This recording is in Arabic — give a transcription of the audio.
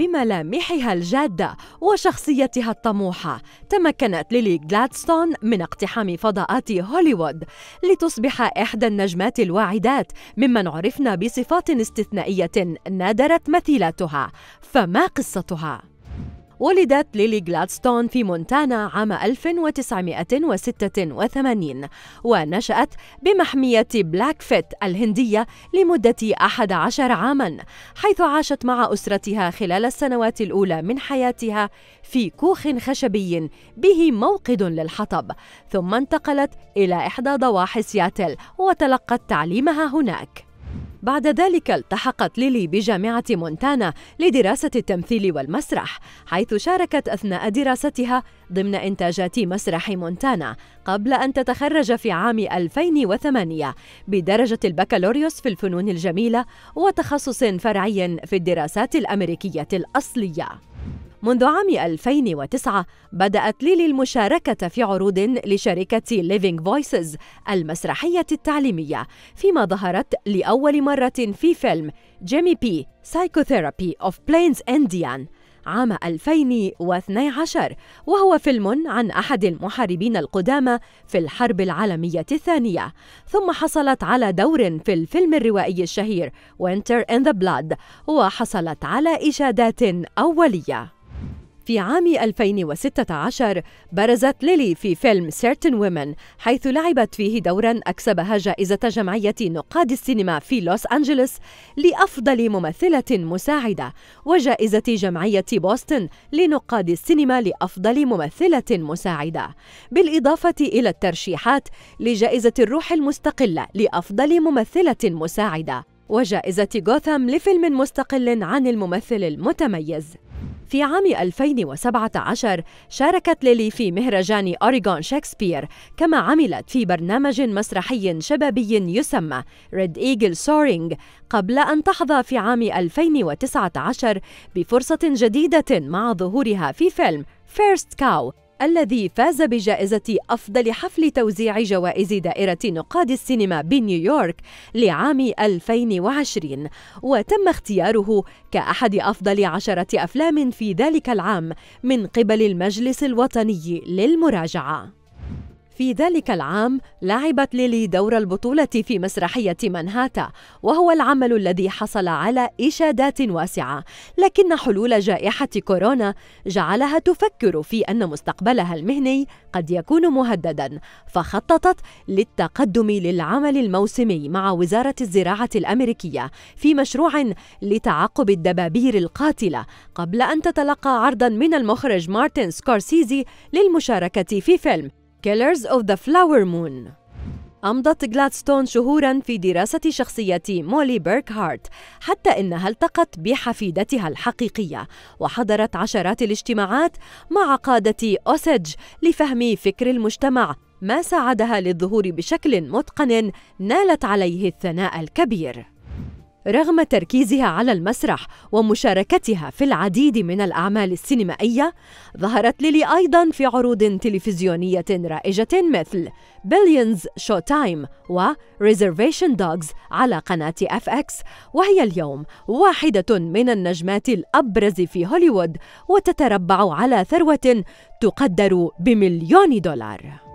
بملامحها الجادة وشخصيتها الطموحة تمكنت ليلي جلادستون من اقتحام فضاءات هوليوود لتصبح إحدى النجمات الواعدات ممن عرفنا بصفات استثنائية نادرت مثيلاتها فما قصتها؟ ولدت ليلي جلادستون في مونتانا عام 1986 ونشأت بمحمية بلاك فيت الهندية لمدة 11 عاما حيث عاشت مع أسرتها خلال السنوات الأولى من حياتها في كوخ خشبي به موقد للحطب ثم انتقلت إلى إحدى ضواحي سياتل وتلقت تعليمها هناك بعد ذلك التحقت ليلي بجامعة مونتانا لدراسة التمثيل والمسرح حيث شاركت أثناء دراستها ضمن إنتاجات مسرح مونتانا قبل أن تتخرج في عام 2008 بدرجة البكالوريوس في الفنون الجميلة وتخصص فرعي في الدراسات الأمريكية الأصلية منذ عام 2009 بدأت ليلي المشاركة في عروض لشركة ليفينج فويسز المسرحية التعليمية فيما ظهرت لأول مرة في فيلم جيمي بي سايكوثيرابي أوف Plains إنديان عام 2012 وهو فيلم عن أحد المحاربين القدامى في الحرب العالمية الثانية ثم حصلت على دور في الفيلم الروائي الشهير Winter in the Blood وحصلت على إشادات أولية في عام 2016 برزت ليلي في فيلم Certain Women حيث لعبت فيه دورا أكسبها جائزة جمعية نقاد السينما في لوس أنجلوس لأفضل ممثلة مساعدة وجائزة جمعية بوسطن لنقاد السينما لأفضل ممثلة مساعدة بالإضافة إلى الترشيحات لجائزة الروح المستقلة لأفضل ممثلة مساعدة وجائزة غوثام لفيلم مستقل عن الممثل المتميز في عام 2017 شاركت ليلي في مهرجان أوريغون شكسبير كما عملت في برنامج مسرحي شبابي يسمى ريد إيجل سورينج قبل أن تحظى في عام 2019 بفرصة جديدة مع ظهورها في فيلم فيرست كاو الذي فاز بجائزة أفضل حفل توزيع جوائز دائرة نقاد السينما بنيويورك لعام 2020 وتم اختياره كأحد أفضل عشرة أفلام في ذلك العام من قبل المجلس الوطني للمراجعة في ذلك العام لعبت ليلي دور البطولة في مسرحية منهاتا وهو العمل الذي حصل على إشادات واسعة لكن حلول جائحة كورونا جعلها تفكر في أن مستقبلها المهني قد يكون مهددا فخططت للتقدم للعمل الموسمي مع وزارة الزراعة الأمريكية في مشروع لتعقب الدبابير القاتلة قبل أن تتلقى عرضا من المخرج مارتن سكورسيزي للمشاركة في فيلم Killers of the Flower Moon أمضت جلادستون شهورا في دراسة شخصية مولي بيركهارت حتى إنها التقت بحفيدتها الحقيقية وحضرت عشرات الاجتماعات مع قادة أوسج لفهم فكر المجتمع ما ساعدها للظهور بشكل متقن نالت عليه الثناء الكبير رغم تركيزها على المسرح ومشاركتها في العديد من الأعمال السينمائية ظهرت ليلي أيضا في عروض تلفزيونية رائجة مثل بليونز شو تايم و Reservation دوغز على قناة اف اكس وهي اليوم واحدة من النجمات الأبرز في هوليوود وتتربع على ثروة تقدر بمليون دولار